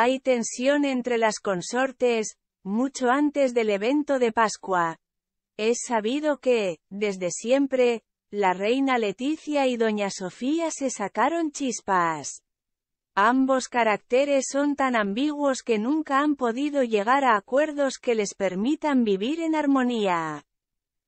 Hay tensión entre las consortes, mucho antes del evento de Pascua. Es sabido que, desde siempre, la reina Leticia y doña Sofía se sacaron chispas. Ambos caracteres son tan ambiguos que nunca han podido llegar a acuerdos que les permitan vivir en armonía.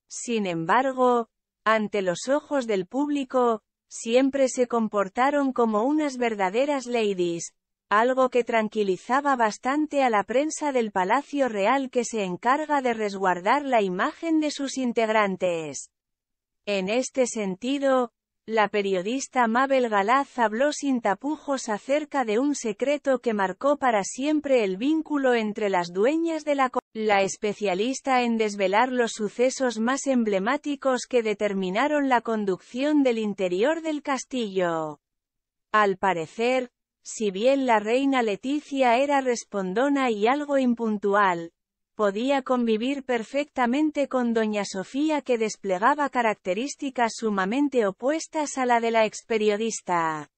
Sin embargo, ante los ojos del público, siempre se comportaron como unas verdaderas ladies, algo que tranquilizaba bastante a la prensa del Palacio Real que se encarga de resguardar la imagen de sus integrantes. En este sentido, la periodista Mabel Galaz habló sin tapujos acerca de un secreto que marcó para siempre el vínculo entre las dueñas de la La especialista en desvelar los sucesos más emblemáticos que determinaron la conducción del interior del castillo. Al parecer, si bien la reina Leticia era respondona y algo impuntual, podía convivir perfectamente con doña Sofía que desplegaba características sumamente opuestas a la de la experiodista.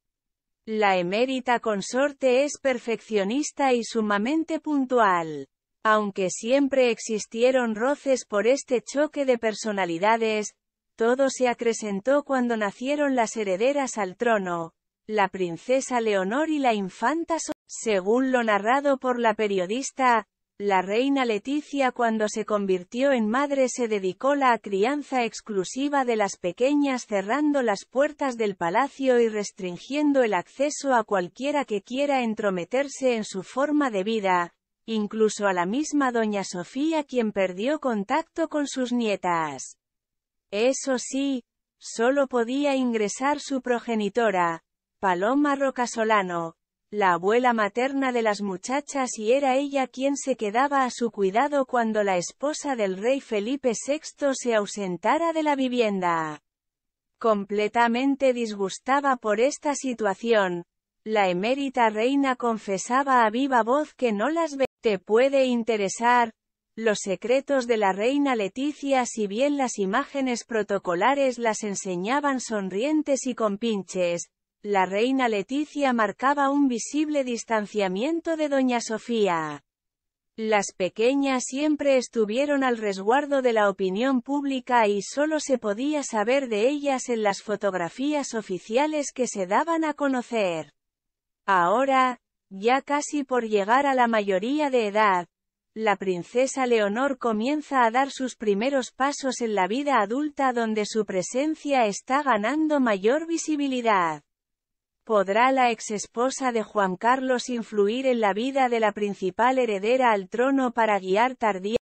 La emérita consorte es perfeccionista y sumamente puntual. Aunque siempre existieron roces por este choque de personalidades, todo se acrecentó cuando nacieron las herederas al trono, la princesa Leonor y la infanta Según lo narrado por la periodista, la reina Leticia cuando se convirtió en madre se dedicó la crianza exclusiva de las pequeñas cerrando las puertas del palacio y restringiendo el acceso a cualquiera que quiera entrometerse en su forma de vida, incluso a la misma doña Sofía quien perdió contacto con sus nietas. Eso sí, solo podía ingresar su progenitora, Paloma Rocasolano, la abuela materna de las muchachas y era ella quien se quedaba a su cuidado cuando la esposa del rey Felipe VI se ausentara de la vivienda. Completamente disgustada por esta situación, la emérita reina confesaba a viva voz que no las ve. Te puede interesar, los secretos de la reina Leticia si bien las imágenes protocolares las enseñaban sonrientes y con pinches, la reina Leticia marcaba un visible distanciamiento de doña Sofía. Las pequeñas siempre estuvieron al resguardo de la opinión pública y solo se podía saber de ellas en las fotografías oficiales que se daban a conocer. Ahora, ya casi por llegar a la mayoría de edad, la princesa Leonor comienza a dar sus primeros pasos en la vida adulta donde su presencia está ganando mayor visibilidad. ¿Podrá la ex esposa de Juan Carlos influir en la vida de la principal heredera al trono para guiar tardía